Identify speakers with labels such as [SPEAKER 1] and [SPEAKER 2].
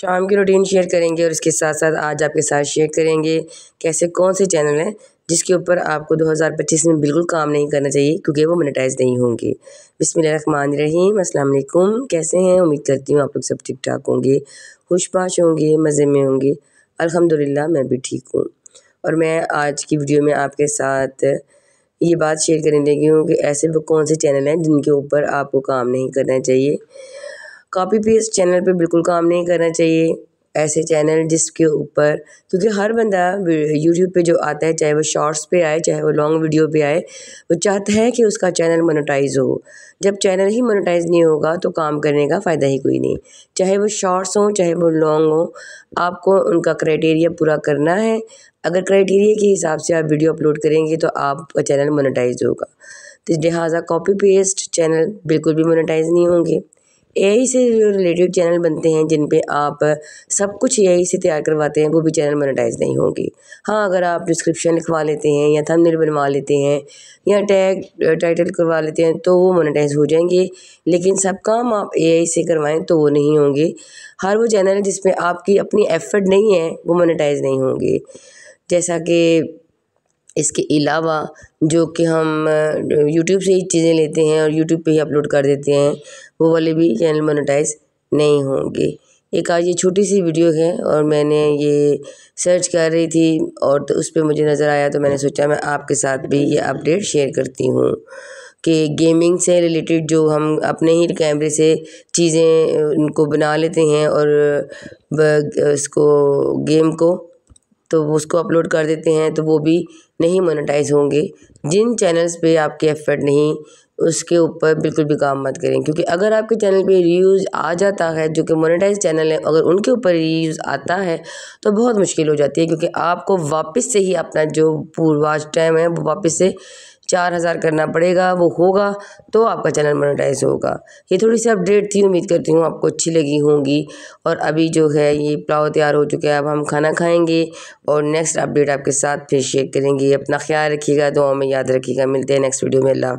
[SPEAKER 1] शाम की routine share करेंगे और इसके साथ साथ आज आपके साथ शेयर करेंगे कैसे कौन से चैनल हैं जिसके ऊपर आपको 2025 में बिल्कुल काम नहीं करना चाहिए क्योंकि वो मोनेटाइज नहीं होंगे बिसमान रहीम अस्सलाम वालेकुम कैसे हैं उम्मीद करती हूँ आप लोग सब ठीक ठाक होंगे खुशपाश होंगे मज़े में होंगे अल्हम्दुलिल्लाह मैं भी ठीक हूँ और मैं आज की वीडियो में आपके साथ ये बात शेयर करने लगी हूँ कि ऐसे वो कौन से चैनल हैं जिनके ऊपर आपको काम नहीं करना चाहिए कॉपी पेस्ट चैनल पे बिल्कुल काम नहीं करना चाहिए ऐसे चैनल जिसके ऊपर क्योंकि हर बंदा यूट्यूब पे जो आता है चाहे वो शॉर्ट्स पे आए चाहे वो लॉन्ग वीडियो पे आए वो चाहता है कि उसका चैनल मोनेटाइज हो जब चैनल ही मोनेटाइज नहीं होगा तो काम करने का फ़ायदा ही कोई नहीं चाहे वो शॉर्ट्स हों चाहे वो लॉन्ग हो आपको उनका क्राइटेरिया पूरा करना है अगर क्राइटेरिया के हिसाब से आप वीडियो अपलोड करेंगे तो आपका चैनल मोनेटाइज होगा तो लिहाजा कॉपी पेस्ट चैनल बिल्कुल भी मोनेटाइज नहीं होंगे यही से रिलेटेड चैनल बनते हैं जिन पे आप सब कुछ यही से तैयार करवाते हैं वो भी चैनल मोनेटाइज नहीं होंगे हाँ अगर आप डिस्क्रिप्शन लिखवा लेते हैं या थंबनेल बनवा लेते हैं या टैग टाइटल करवा लेते हैं तो वो मोनेटाइज हो जाएंगे लेकिन सब काम आप यही से करवाएं तो वो नहीं होंगे हर वो चैनल जिसमें आपकी अपनी एफर्ट नहीं है वो मोनेटाइज नहीं होंगे जैसा कि इसके अलावा जो कि हम यूट्यूब से ही चीज़ें लेते हैं और यूट्यूब पे ही अपलोड कर देते हैं वो वाले भी चैनल मोनेटाइज नहीं होंगे एक आज ये छोटी सी वीडियो है और मैंने ये सर्च कर रही थी और तो उस पर मुझे नज़र आया तो मैंने सोचा मैं आपके साथ भी ये अपडेट शेयर करती हूँ कि गेमिंग से रिलेटेड जो हम अपने ही कैमरे से चीज़ें उनको बना लेते हैं और इसको गेम को तो उसको अपलोड कर देते हैं तो वो भी नहीं मोनेटाइज होंगे जिन चैनल्स पे आपके एफर्ट नहीं उसके ऊपर बिल्कुल भी काम मत करें क्योंकि अगर आपके चैनल पे रिव्यूज़ आ जाता है जो कि मोनेटाइज चैनल है अगर उनके ऊपर रिव्यूज़ आता है तो बहुत मुश्किल हो जाती है क्योंकि आपको वापस से ही अपना जो पूर्वाज टाइम है वो वापस से चार हज़ार करना पड़ेगा वो होगा तो आपका चैनल मोनेटाइज होगा ये थोड़ी सी अपडेट थी उम्मीद करती हूँ आपको अच्छी लगी होंगी और अभी जो है ये पुलाव तैयार हो चुका है अब हम खाना खाएंगे और नेक्स्ट अपडेट आपके साथ फिर शेयर करेंगे अपना ख्याल रखिएगा दुआओं में याद रखिएगा मिलते हैं नेक्स्ट वीडियो में अल्लाह